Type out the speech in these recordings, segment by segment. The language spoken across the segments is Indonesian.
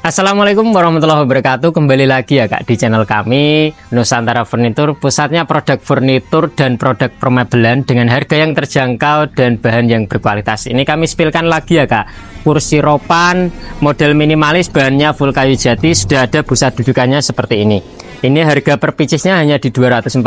Assalamualaikum warahmatullahi wabarakatuh Kembali lagi ya kak di channel kami Nusantara Furnitur Pusatnya produk furnitur dan produk permebelan Dengan harga yang terjangkau dan bahan yang berkualitas Ini kami spilkan lagi ya kak Kursi ropan model minimalis bahannya full kayu jati Sudah ada busa dudukannya seperti ini ini harga per picisnya hanya di 240.000,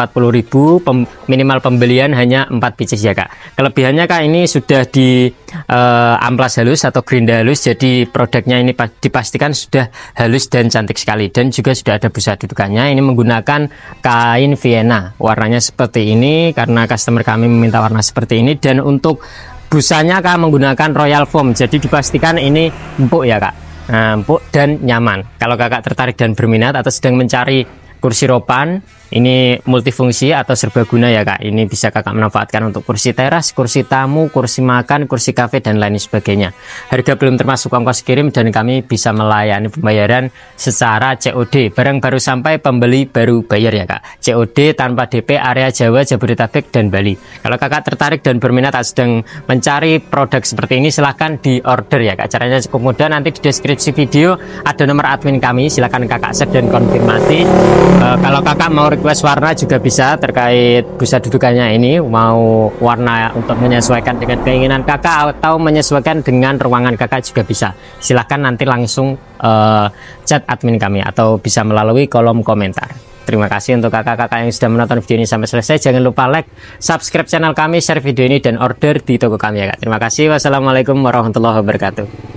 pem, minimal pembelian hanya 4 picis ya Kak. Kelebihannya Kak ini sudah di uh, amplas halus atau gerinda halus jadi produknya ini dipastikan sudah halus dan cantik sekali dan juga sudah ada busa dudukannya. Ini menggunakan kain Vienna. Warnanya seperti ini karena customer kami meminta warna seperti ini dan untuk busanya Kak menggunakan Royal Foam. Jadi dipastikan ini empuk ya Kak nah, empuk dan nyaman. Kalau kakak tertarik dan berminat atau sedang mencari kursi ropan ini multifungsi atau serbaguna ya kak. Ini bisa kakak manfaatkan untuk kursi teras, kursi tamu, kursi makan, kursi kafe dan lain sebagainya. Harga belum termasuk ongkos kirim dan kami bisa melayani pembayaran secara COD. Barang baru sampai pembeli baru bayar ya kak. COD tanpa DP area Jawa, Jabodetabek dan Bali. Kalau kakak tertarik dan berminat sedang mencari produk seperti ini silahkan di order ya kak. Caranya cukup mudah. Nanti di deskripsi video ada nomor admin kami. Silahkan kakak share dan konfirmasi. uh, kalau kakak mau request warna juga bisa terkait busa dudukannya ini mau warna untuk menyesuaikan dengan keinginan kakak atau menyesuaikan dengan ruangan kakak juga bisa silahkan nanti langsung uh, chat admin kami atau bisa melalui kolom komentar Terima kasih untuk kakak-kakak yang sudah menonton video ini sampai selesai. Jangan lupa like, subscribe channel kami, share video ini, dan order di toko kami ya kak. Terima kasih. Wassalamualaikum warahmatullahi wabarakatuh.